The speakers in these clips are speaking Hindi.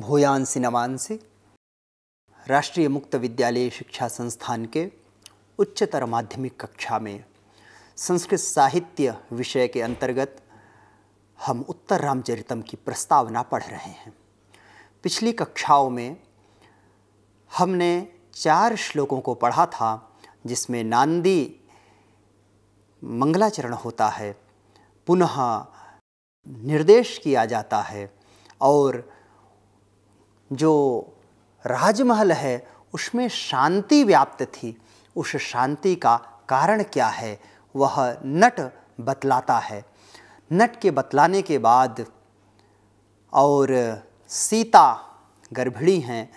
भूयांसी नवांसी राष्ट्रीय मुक्त विद्यालय शिक्षा संस्थान के उच्चतर माध्यमिक कक्षा में संस्कृत साहित्य विषय के अंतर्गत हम उत्तर रामचरितम की प्रस्तावना पढ़ रहे हैं पिछली कक्षाओं में हमने चार श्लोकों को पढ़ा था जिसमें नांदी मंगलाचरण होता है पुनः निर्देश किया जाता है और जो राजमहल है उसमें शांति व्याप्त थी उस शांति का कारण क्या है वह नट बतलाता है नट के बतलाने के बाद और सीता गर्भिणी हैं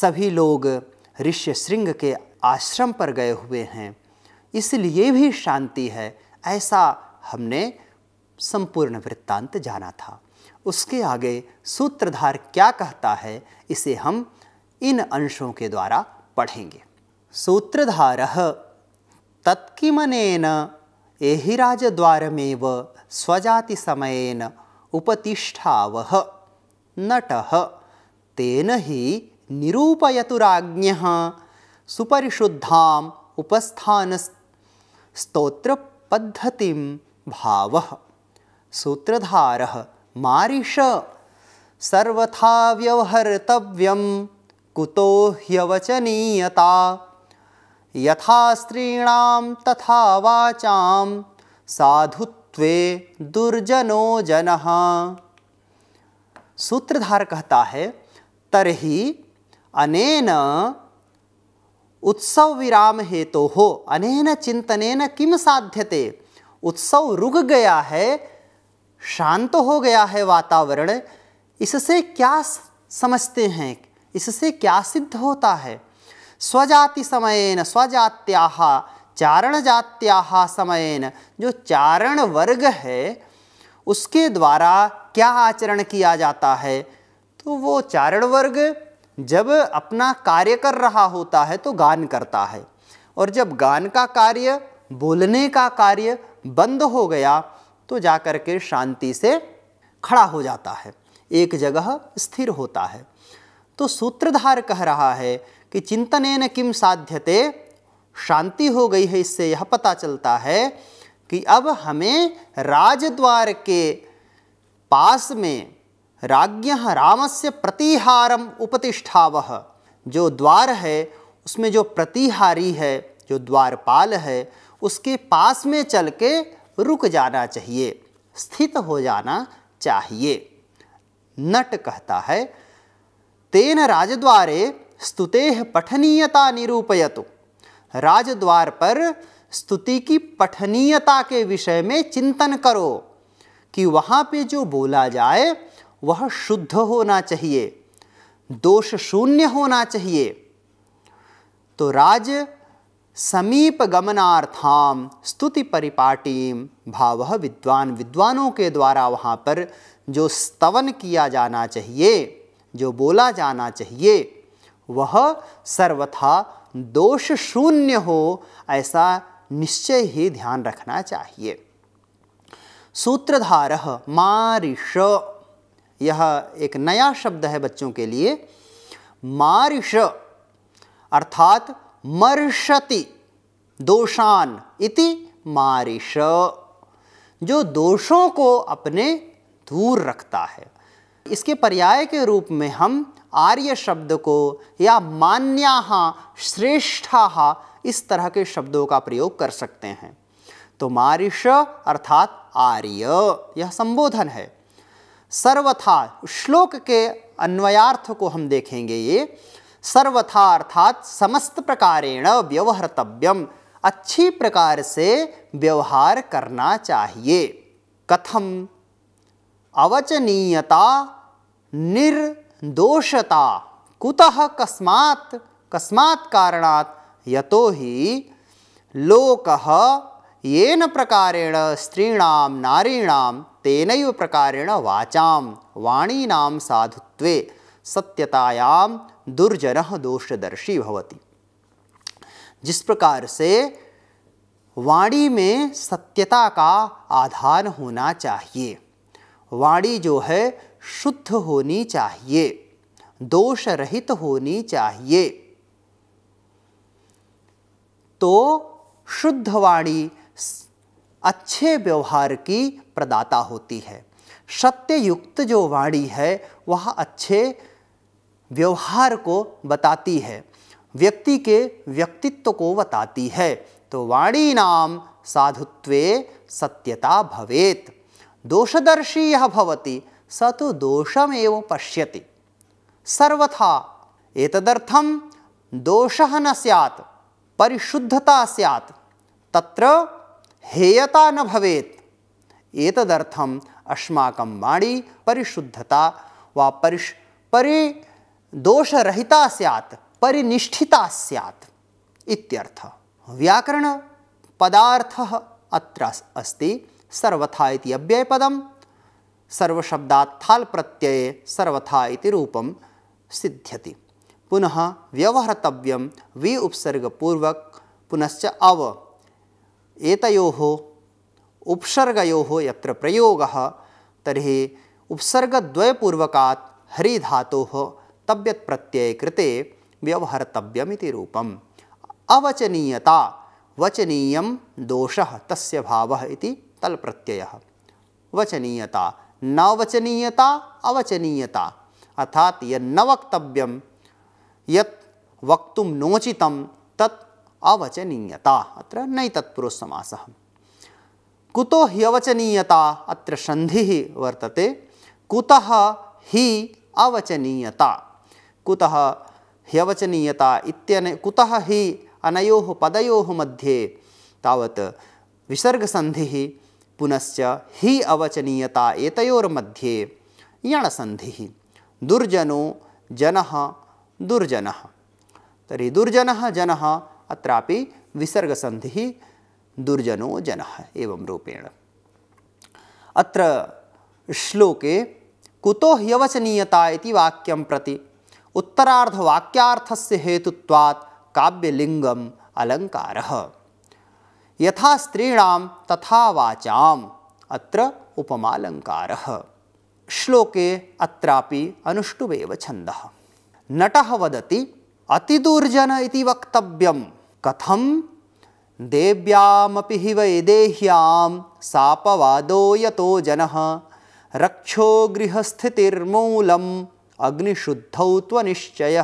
सभी लोग ऋष्य श्रृंग के आश्रम पर गए हुए हैं इसलिए भी शांति है ऐसा हमने संपूर्ण वृत्तांत जाना था उसके आगे सूत्रधार क्या कहता है इसे हम इन अंशों के द्वारा पढ़ेंगे सूत्रधार तत्किमनेन एहिराजद्वार स्वजाति समयेन उपतिष्ठाव नट तेन ही निरूपयतु राज्ञः सुपरिशुद्धाम उपस्थान स्तोत्र पद्धति भाव सूत्रधार मारिष सर्वथा व्यवहर्तव्यम कुतो ह्यवचनीयता यथा स्त्रीण तथा वाचा साधुत्वे दुर्जनो जन सूत्रधार कहता है तरही अनेन उत्सव विराम हेतु तो हो अनेन चिंतन किम साध्यते उत्सव रुक गया है शांत हो गया है वातावरण इससे क्या समझते हैं इससे क्या सिद्ध होता है स्वजाति समयन स्वजात्या चारण जात्या समयन जो चारण वर्ग है उसके द्वारा क्या आचरण किया जाता है तो वो चारण वर्ग जब अपना कार्य कर रहा होता है तो गान करता है और जब गान का कार्य बोलने का कार्य बंद हो गया तो जा कर के शांति से खड़ा हो जाता है एक जगह स्थिर होता है तो सूत्रधार कह रहा है कि चिंतन किम साध्यते शांति हो गई है इससे यह पता चलता है कि अब हमें राजद्वार के पास में राज्ञ राम से प्रतिहारम उपतिष्ठाव जो द्वार है उसमें जो प्रतिहारी है जो द्वारपाल है उसके पास में चल के रुक जाना चाहिए स्थित हो जाना चाहिए नट कहता है तेन राजद्वारे स्तुते पठनीयता निरूपयतु राजद्वार पर स्तुति की पठनीयता के विषय में चिंतन करो कि वहाँ पे जो बोला जाए वह शुद्ध होना चाहिए दोष शून्य होना चाहिए तो राज समीप गमनार्थाम स्तुति परिपाटीम भाव विद्वान विद्वानों के द्वारा वहाँ पर जो स्तवन किया जाना चाहिए जो बोला जाना चाहिए वह सर्वथा दोष शून्य हो ऐसा निश्चय ही ध्यान रखना चाहिए सूत्रधार मारिश यह एक नया शब्द है बच्चों के लिए मारिश अर्थात मर्षति दोषान इति मारिश जो दोषों को अपने दूर रखता है इसके पर्याय के रूप में हम आर्य शब्द को या मान्या श्रेष्ठा इस तरह के शब्दों का प्रयोग कर सकते हैं तो मारिश अर्थात आर्य यह संबोधन है सर्वथा श्लोक के अन्वयार्थ को हम देखेंगे ये सर्वथा अर्थात समस्त प्रकारेण व्यवहर्तव्यम अच्छी प्रकार से व्यवहार करना चाहिए कथम अवचनीयता निर्दोषता कुतः कस्मात् कस्मात् कारणात् यतो ही लोक येन प्रकारेण स्त्रीण नारीण तेन प्रकारेण वाचा वाणीना साधुत्वे सत्यतायां दुर्जन दोषदर्शी भवती जिस प्रकार से वाणी में सत्यता का आधान होना चाहिए वाणी जो है शुद्ध होनी चाहिए दोष रहित होनी चाहिए तो शुद्ध वाणी अच्छे व्यवहार की प्रदाता होती है सत्ययुक्त जो वाणी है वह अच्छे व्यवहार को बताती है व्यक्ति के व्यक्तित्व को बताती है तो वाणी नाम साधुत्वे सत्यता भवेत दोषदर्शी यह भवती स तो दोषमेव पश्यति सर्वथा एतदर्थम दोष न सैत परिशुद्धता सैत् तत्र हेयता न भवेत एतदर्थम अस्माकं वाणी परिशुद्धता वा परिश परि दोष सैत् स्यात परिनिष्ठिता स्यात व्याकरण पदार्थ अत्र अस्ति सर्वथा इति अव्यय पदम प्रत्यये सर्वथा इति रूपम सिद्ध्यति पुनः व्यवहर्तव्यम वि उपसर्गपूर्वक पुनश्च अव एतो उपसर्गो यत्र प्रयोग तरी उपसर्गद्वयपूर्वकात् हरिधातोः कर्तव्यत् प्रत्ययकृते व्यवहर्तव्यमिति रूपम् अवचनीयता वचनीय दोष तस्य भावः इति तल्प्रत्ययः वचनीयता न वचनीयता अवचनीयता अर्थात यन्न वक्तव्यम यत् वक्तुम नोचितम तत् अवचनीयता अत्र नई तत्पुरुष समासः कुतो ह्यवचनीयता अत्र संधि वर्तते कुतः हि अवचनीयता कुतः ह्यवचनीयता इत्यने कुतः हि अनयोः पदयोः मध्ये तावत् विसर्गसन्धिः पुनश्च हि अवचनीयता एतयोर्मध्ये यणसन्धिः दुर्जनो जनः दुर्जनः तर्हि दुर्जनः जनः अत्रापि विसर्गसन्धिः दुर्जनो जनः एवं रूपेण अत्र श्लोके कुतो ह्यवचनीयता इति वाक्यं प्रति उत्तरार्धवाक्यार्थस्य हेतुत्वात् काव्यलिङ्गम् अलङ्कारः यथा स्त्रीणां तथा वाचाम् अत्र उपमालङ्कारः श्लोके अत्रापि अनुष्टुवेव छन्दः नटः वदति अतिदुर्जन इति वक्तव्यं कथं देव्यामपि हि वैदेह्यां सापवादो यतो जनः रक्षो गृहस्थितिर्मूलं अग्निशुद्धौत्व निश्चय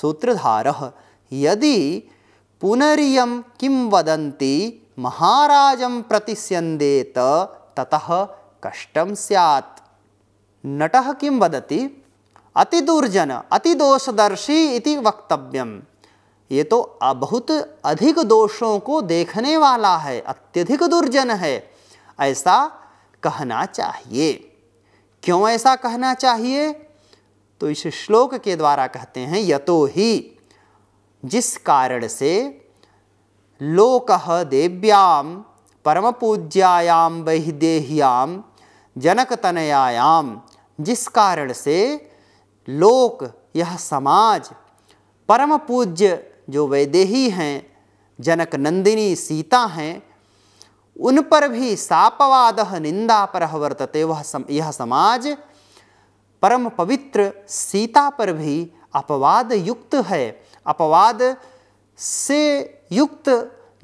सूत्रधार यदि पुनरियम किं महाराज प्रति प्रतिस्यन्देत तत कष्ट सैत् नट किं वदती अतिदुर्जन अतिदोषदर्शी इति वक्तव्यम ये तो बहुत अधिक दोषों को देखने वाला है अत्यधिक दुर्जन है ऐसा कहना चाहिए क्यों ऐसा कहना चाहिए तो इस श्लोक के द्वारा कहते हैं यतो ही जिस कारण से लोक देव्याम परम पूज्यायाम बहिदेहियाम जनकतनयायाम जिस कारण से लोक यह समाज परम पूज्य जो वैदेही हैं जनक नंदिनी सीता हैं उन पर भी सापवाद निंदा पर वर्तते वह सम, यह समाज परम पवित्र सीता पर भी अपवाद युक्त है अपवाद से युक्त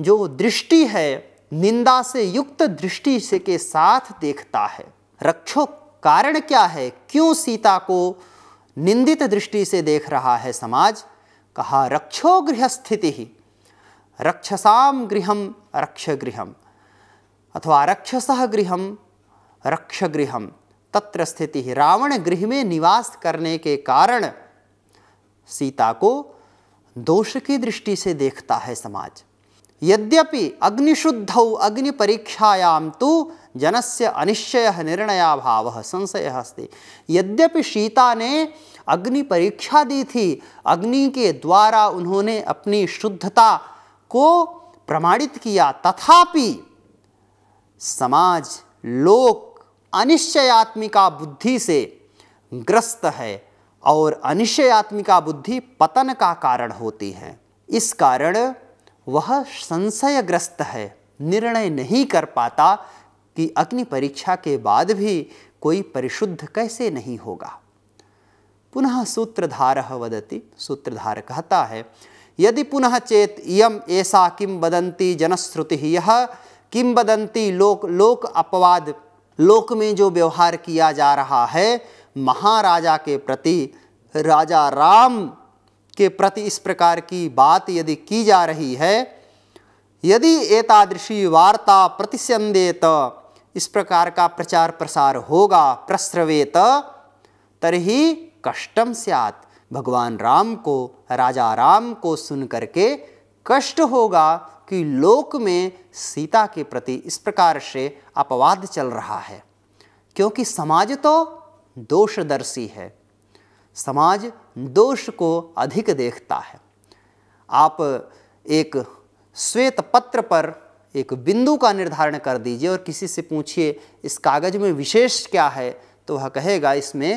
जो दृष्टि है निंदा से युक्त दृष्टि से के साथ देखता है रक्षो कारण क्या है क्यों सीता को निंदित दृष्टि से देख रहा है समाज कहा रक्षो गृहस्थिति रक्षसाम गृहम रक्ष गृहम अथवा रक्षस गृह रक्षगृह तत्र स्थिति रावण गृह में निवास करने के कारण सीता को दोष की दृष्टि से देखता है समाज यद्यपि अग्निशुद्ध अग्नि परीक्षायाम तो जनस्य अनिश्चय निर्णयाभाव संशय अस्ति यद्यपि सीता ने अग्नि परीक्षा दी थी अग्नि के द्वारा उन्होंने अपनी शुद्धता को प्रमाणित किया तथापि समाज लोक अनिश्चयात्मिका बुद्धि से ग्रस्त है और अनिश्चयात्मिका बुद्धि पतन का कारण होती है इस कारण वह संशयग्रस्त है निर्णय नहीं कर पाता कि अग्नि परीक्षा के बाद भी कोई परिशुद्ध कैसे नहीं होगा पुनः सूत्रधार वदति सूत्रधार कहता है यदि पुनः चेत इयम ऐसा किम वदंती जनश्रुति यह किम्बदंती लोक लोक अपवाद लोक में जो व्यवहार किया जा रहा है महाराजा के प्रति राजा राम के प्रति इस प्रकार की बात यदि की जा रही है यदि एतादृशी वार्ता प्रतिसंदेत इस प्रकार का प्रचार प्रसार होगा प्रस्रवेत तरही कष्टम स्यात भगवान राम को राजा राम को सुन करके कष्ट होगा कि लोक में सीता के प्रति इस प्रकार से अपवाद चल रहा है क्योंकि समाज तो दोषदर्शी है समाज दोष को अधिक देखता है आप एक श्वेत पत्र पर एक बिंदु का निर्धारण कर दीजिए और किसी से पूछिए इस कागज़ में विशेष क्या है तो वह कहेगा इसमें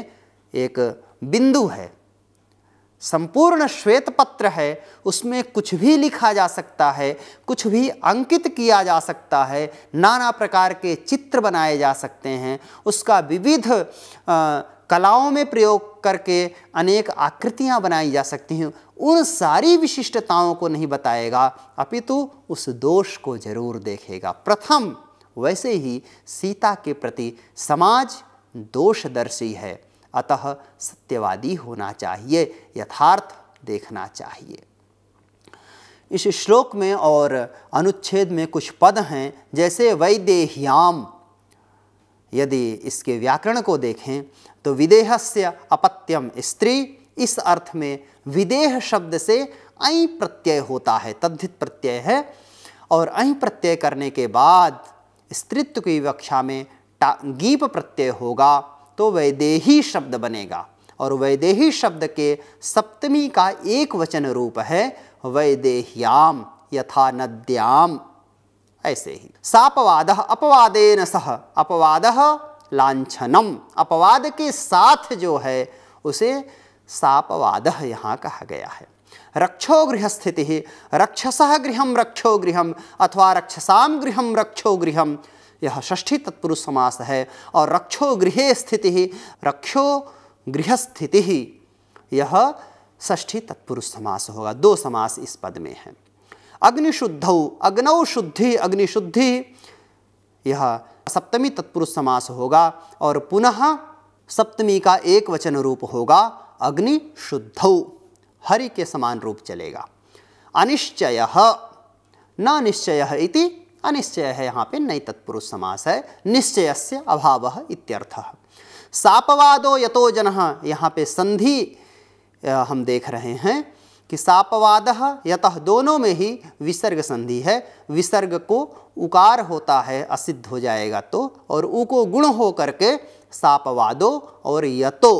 एक बिंदु है संपूर्ण श्वेत पत्र है उसमें कुछ भी लिखा जा सकता है कुछ भी अंकित किया जा सकता है नाना प्रकार के चित्र बनाए जा सकते हैं उसका विविध कलाओं में प्रयोग करके अनेक आकृतियां बनाई जा सकती हैं उन सारी विशिष्टताओं को नहीं बताएगा अपितु उस दोष को जरूर देखेगा प्रथम वैसे ही सीता के प्रति समाज दोषदर्शी है अतः सत्यवादी होना चाहिए यथार्थ देखना चाहिए इस श्लोक में और अनुच्छेद में कुछ पद हैं जैसे वैदेह्याम यदि इसके व्याकरण को देखें तो विदेह से अपत्यम स्त्री इस अर्थ में विदेह शब्द से अं प्रत्यय होता है तद्धित प्रत्यय है और अं प्रत्यय करने के बाद स्त्रित्व की व्याख्या में टा गीप प्रत्यय होगा तो वैदेही शब्द बनेगा और वैदेही शब्द के सप्तमी का एक वचन रूप है वैदेह्याम यथा नद्याम ऐसे ही सापवाद अपवादेन सह अपवाद लाछनम अपवाद के साथ जो है उसे सापवाद यहाँ कहा गया है रक्षो गृह स्थिति रक्षस गृह रक्षो गृह अथवा रक्षसा गृह रक्षो गृह यह षष्ठी तत्पुरुष समास है और रक्षो गृह स्थिति रक्षो गृह स्थिति यह षष्ठी तत्पुरुष समास होगा दो समास इस पद में है अग्निशुद्ध अग्नौ शुद्धि अग्निशुद्धि यह सप्तमी तत्पुरुष समास होगा और पुनः सप्तमी का एक वचन रूप होगा अग्नि हरि के समान रूप चलेगा अनिश्चय न निश्चय इति अनिश्चय है यहाँ पे नई तत्पुरुष समास है निश्चय से अभाव इत्यर्थ सापवादो यतो जन यहाँ पे संधि हम देख रहे हैं कि सापवाद यत दोनों में ही विसर्ग संधि है विसर्ग को उकार होता है असिद्ध हो जाएगा तो और उ को गुण हो करके सापवादो और यतो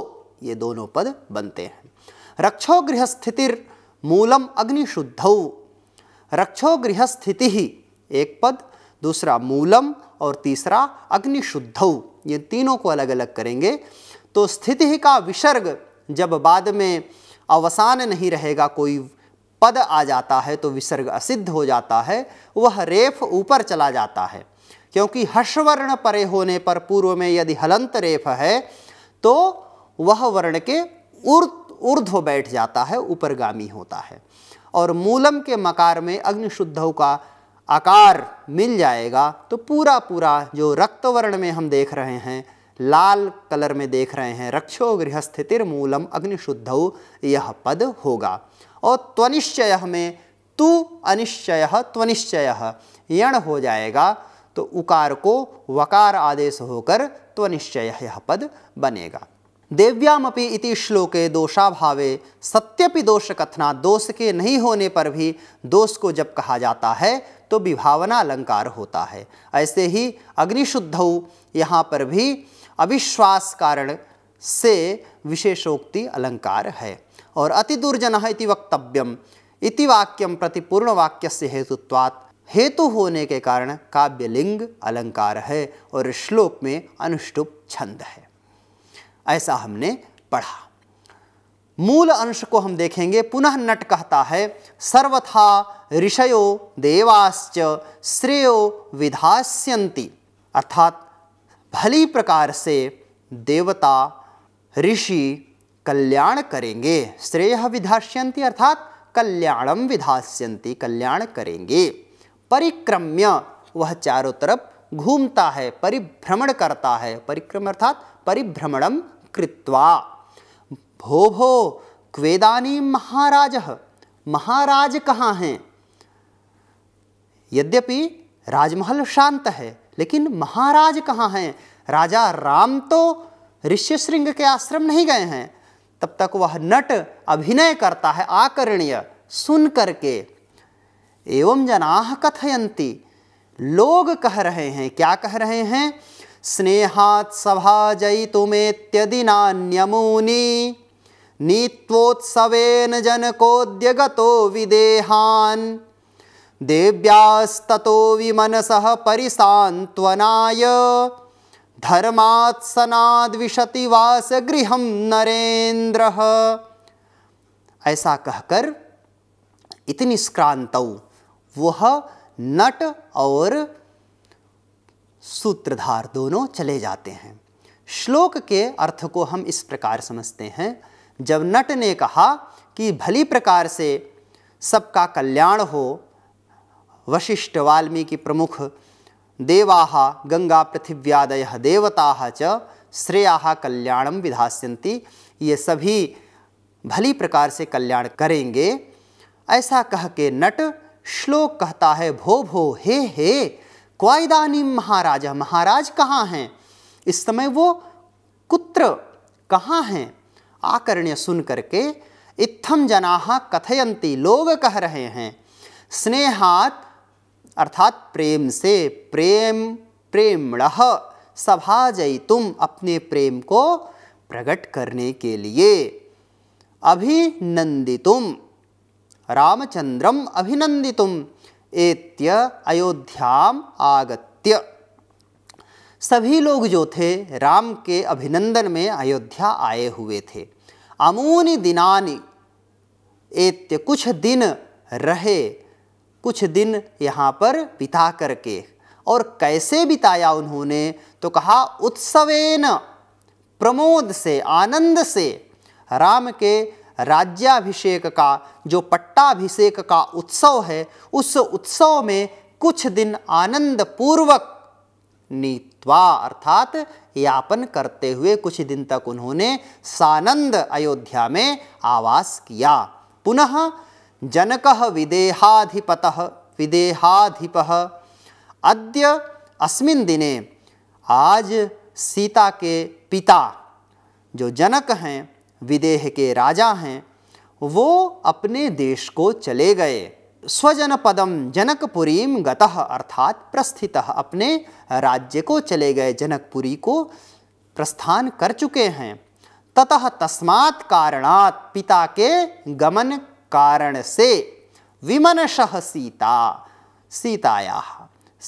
ये दोनों पद बनते हैं रक्षो गृहस्थितिर मूलम अग्निशुद्ध रक्षो गृहस्थिति एक पद दूसरा मूलम और तीसरा अग्निशुद्धौ ये तीनों को अलग अलग करेंगे तो स्थिति का विसर्ग जब बाद में अवसान नहीं रहेगा कोई पद आ जाता है तो विसर्ग असिद्ध हो जाता है वह रेफ ऊपर चला जाता है क्योंकि हर्षवर्ण परे होने पर पूर्व में यदि हलंत रेफ है तो वह वर्ण के ऊर्ध्व बैठ जाता है ऊपरगामी होता है और मूलम के मकार में अग्निशुद्ध का आकार मिल जाएगा तो पूरा पूरा जो रक्तवर्ण में हम देख रहे हैं लाल कलर में देख रहे हैं रक्षो गृह स्थितिर्मूलम अग्निशुद्धौ यह पद होगा और त्वनिश्चय में तु अनिश्चय त्वनिश्चय यण हो जाएगा तो उकार को वकार आदेश होकर त्वनिश्चय यह पद बनेगा देव्यामपि इति श्लोके दोषाभावे सत्यपि दोष कथना दोष के नहीं होने पर भी दोष को जब कहा जाता है तो विभावना अलंकार होता है ऐसे ही अग्निशुद्धौ यहाँ पर भी अविश्वास कारण से विशेषोक्ति अलंकार है और अति दुर्जन इति वक्तव्यम इति वाक्यम प्रतिपूर्ण वाक्य से हेतुत्वात् हेतु होने के कारण काव्यलिंग अलंकार है और श्लोक में अनुष्टुप छंद है ऐसा हमने पढ़ा मूल अंश को हम देखेंगे पुनः नट कहता है सर्वथा ऋषयो देवाश्च श्रेयो विधास्यंती अर्थात भली प्रकार से देवता ऋषि कल्याण करेंगे श्रेय विधास्यंती अर्थात कल्याणम विधास्यंती कल्याण करेंगे परिक्रम्य वह चारों तरफ घूमता है परिभ्रमण करता है परिक्रम अर्थात परिभ्रमणम कृत्वा भो भो क्वेदानी महाराज महाराज कहाँ हैं यद्यपि राजमहल शांत है लेकिन महाराज कहाँ हैं राजा राम तो ऋष्य श्रृंग के आश्रम नहीं गए हैं तब तक वह नट अभिनय करता है आकरणीय सुन करके एवं जना कथयंती लोग कह रहे हैं क्या कह रहे हैं स्नेहात् सभाजयितुमेत्यदिनान्यमूनि नीत्वोत्सवेन जनकोऽद्यगतो विदेहान् देव्यास्ततो विमनसः परिसान्त्वनाय धर्मात् सनाद्विशति वासगृहं नरेन्द्र ऐसा कहकर इतनी स्क्रांतौ वह नट और सूत्रधार दोनों चले जाते हैं श्लोक के अर्थ को हम इस प्रकार समझते हैं जब नट ने कहा कि भली प्रकार से सबका कल्याण हो वशिष्ठ वाल्मीकि प्रमुख देवा गंगा पृथिव्यादय देवता च श्रेया कल्याणम विधास्यंती ये सभी भली प्रकार से कल्याण करेंगे ऐसा कह के नट श्लोक कहता है भो भो हे हे क्वाइदानी महाराजा महाराज कहाँ हैं इस समय वो कुत्र कहाँ हैं आकर्ण्य सुन करके इत्थम जनाहा कथयंती लोग कह रहे हैं स्नेहात अर्थात प्रेम से प्रेम प्रेमण सभाजय तुम अपने प्रेम को प्रकट करने के लिए अभिनंदितुम रामचंद्रम अभिनंदितुम एत्य अयोध्याम आगत्य सभी लोग जो थे राम के अभिनंदन में अयोध्या आए हुए थे अमूनी दिनानी एत्य कुछ दिन रहे कुछ दिन यहाँ पर बिता करके और कैसे बिताया उन्होंने तो कहा उत्सवेन प्रमोद से आनंद से राम के राज्याभिषेक का जो पट्टाभिषेक का उत्सव है उस उत्सव में कुछ दिन आनंद पूर्वक नीतवा अर्थात यापन करते हुए कुछ दिन तक उन्होंने सानंद अयोध्या में आवास किया पुनः जनक विदेहाधिपत विदेहाधिप अद्य अस्मिन दिने आज सीता के पिता जो जनक हैं विदेह के राजा हैं वो अपने देश को चले गए स्वजन पदम गतः अर्थात प्रस्थित अपने राज्य को चले गए जनकपुरी को प्रस्थान कर चुके हैं ततः तस्मात् कारणात् पिता के गमन कारण से विमनशह सीता सीताया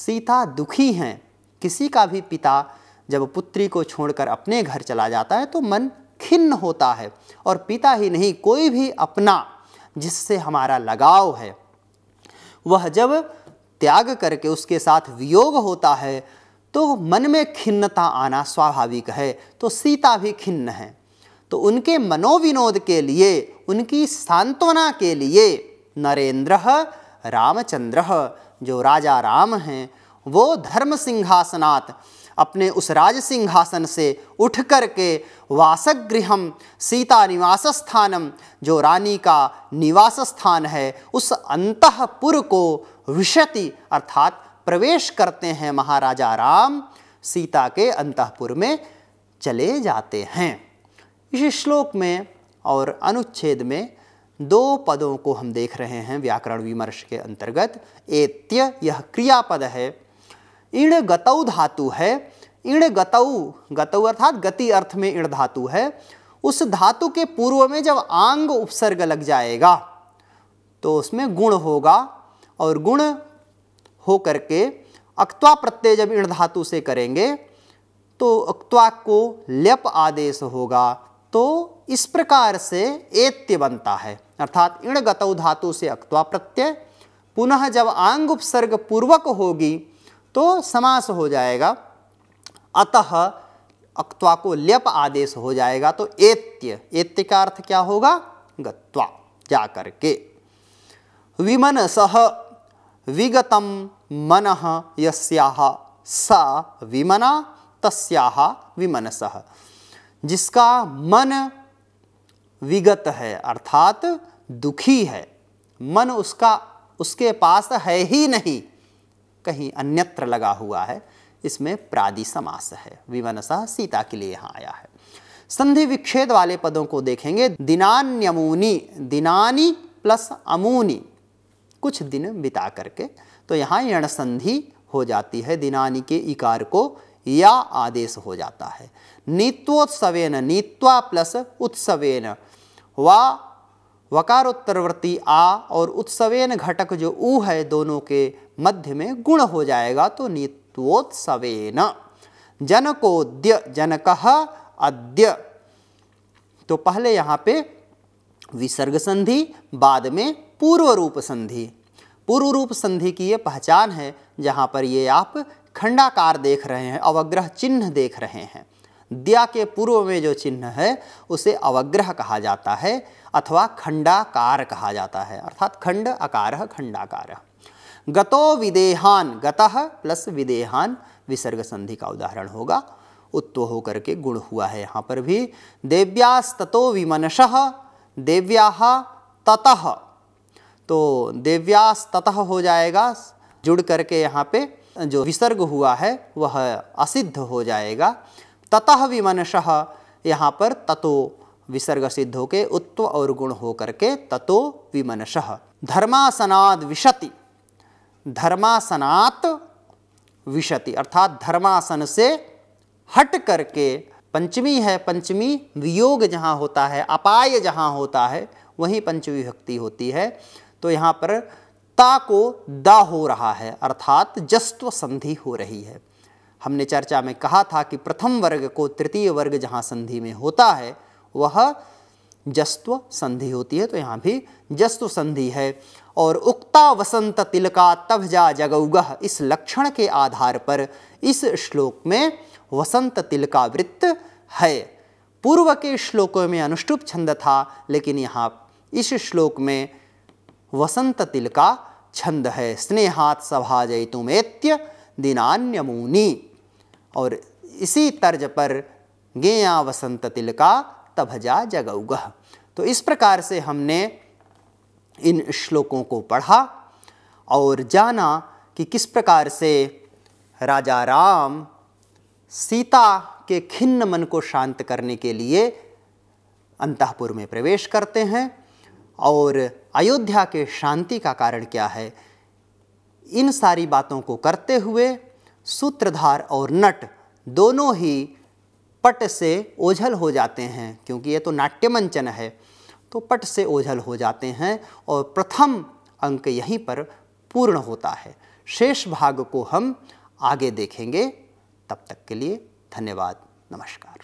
सीता दुखी हैं किसी का भी पिता जब पुत्री को छोड़कर अपने घर चला जाता है तो मन खिन्न होता है और पिता ही नहीं कोई भी अपना जिससे हमारा लगाव है वह जब त्याग करके उसके साथ वियोग होता है तो मन में खिन्नता आना स्वाभाविक है तो सीता भी खिन्न है तो उनके मनोविनोद के लिए उनकी सांत्वना के लिए नरेंद्र रामचंद्र जो राजा राम हैं वो धर्म सिंहासनाथ अपने उस राज सिंहासन से उठ कर के वासगृह सीता निवास स्थानम जो रानी का निवास स्थान है उस अंतपुर को विशति अर्थात प्रवेश करते हैं महाराजा राम सीता के अंतपुर में चले जाते हैं इस श्लोक में और अनुच्छेद में दो पदों को हम देख रहे हैं व्याकरण विमर्श के अंतर्गत एत्य यह क्रियापद है इण गतौ धातु है इण गतऊ गतऊ अर्थात गति अर्थ में इण धातु है उस धातु के पूर्व में जब आंग उपसर्ग लग जाएगा तो उसमें गुण होगा और गुण हो करके अक्वा प्रत्यय जब इण धातु से करेंगे तो अक्वा को ल्यप आदेश होगा तो इस प्रकार से एत्य बनता है अर्थात इण गतौ धातु से अक्वा प्रत्यय पुनः जब आंग उपसर्ग पूर्वक होगी तो समास हो जाएगा अतः अक्वा को ल्यप आदेश हो जाएगा तो एत्य एत्य का अर्थ क्या होगा गत्वा जा करके विमन सह विगतम मन यमना सा तस्याह विमनस जिसका मन विगत है अर्थात दुखी है मन उसका उसके पास है ही नहीं कहीं अन्यत्र लगा हुआ है इसमें प्रादि समास है विवनसा सीता के लिए यहाँ आया है संधि विच्छेद वाले पदों को देखेंगे दिनान्यमूनी दिनानी प्लस अमूनी कुछ दिन बिता करके तो यहाँ यण संधि हो जाती है दिनानी के इकार को या आदेश हो जाता है नीत्वोत्सवेन नीत्वा प्लस उत्सवेन वा वकारोत्तरवर्ती आ और उत्सवेन घटक जो ऊ है दोनों के मध्य में गुण हो जाएगा तो नीतोत्सवेन जनकोद्य जनक अद्य तो पहले यहाँ पे विसर्ग संधि बाद में पूर्व रूप संधि पूर्व रूप संधि की ये पहचान है जहाँ पर ये आप खंडाकार देख रहे हैं अवग्रह चिन्ह देख रहे हैं द्या के पूर्व में जो चिन्ह है उसे अवग्रह कहा जाता है अथवा खंडाकार कहा जाता है अर्थात खंड आकार खंडाकार गतो विदेहान गतः प्लस विदेहान विसर्ग संधि का उदाहरण होगा उत्तो होकर के गुण हुआ है यहाँ पर भी देव्यास्ततो विमनश देव्या ततः तो देव्यास्तः हो जाएगा जुड़ करके यहाँ पे जो विसर्ग हुआ है वह असिद्ध हो जाएगा ततः विमनश यहाँ पर ततो विसर्ग सिद्ध होके उत्व और गुण हो करके ततो विमनश धर्मासनाद विशति धर्मासनात विशति अर्थात धर्मासन से हट करके पंचमी है पंचमी वियोग जहाँ होता है अपाय जहाँ होता है वहीं पंचमी भक्ति होती है तो यहाँ पर ता को दा हो रहा है अर्थात जस्त्व संधि हो रही है हमने चर्चा में कहा था कि प्रथम वर्ग को तृतीय वर्ग जहाँ संधि में होता है वह जस्त्व संधि होती है तो यहाँ भी जस्त्व संधि है और उक्ता वसंत तिलका जा जगौगह इस लक्षण के आधार पर इस श्लोक में वसंत तिलका वृत्त है पूर्व के श्लोकों में अनुष्टुप छंद था लेकिन यहाँ इस श्लोक में वसंत तिलका छंद है स्नेहात जयतुमेत्य दिनान्यमूनी और इसी तर्ज पर गेया वसंत तिलका तभजा जगौगह तो इस प्रकार से हमने इन श्लोकों को पढ़ा और जाना कि किस प्रकार से राजा राम सीता के खिन्न मन को शांत करने के लिए अंतपुर में प्रवेश करते हैं और अयोध्या के शांति का कारण क्या है इन सारी बातों को करते हुए सूत्रधार और नट दोनों ही पट से ओझल हो जाते हैं क्योंकि ये तो नाट्यमंचन है तो पट से ओझल हो जाते हैं और प्रथम अंक यहीं पर पूर्ण होता है शेष भाग को हम आगे देखेंगे तब तक के लिए धन्यवाद नमस्कार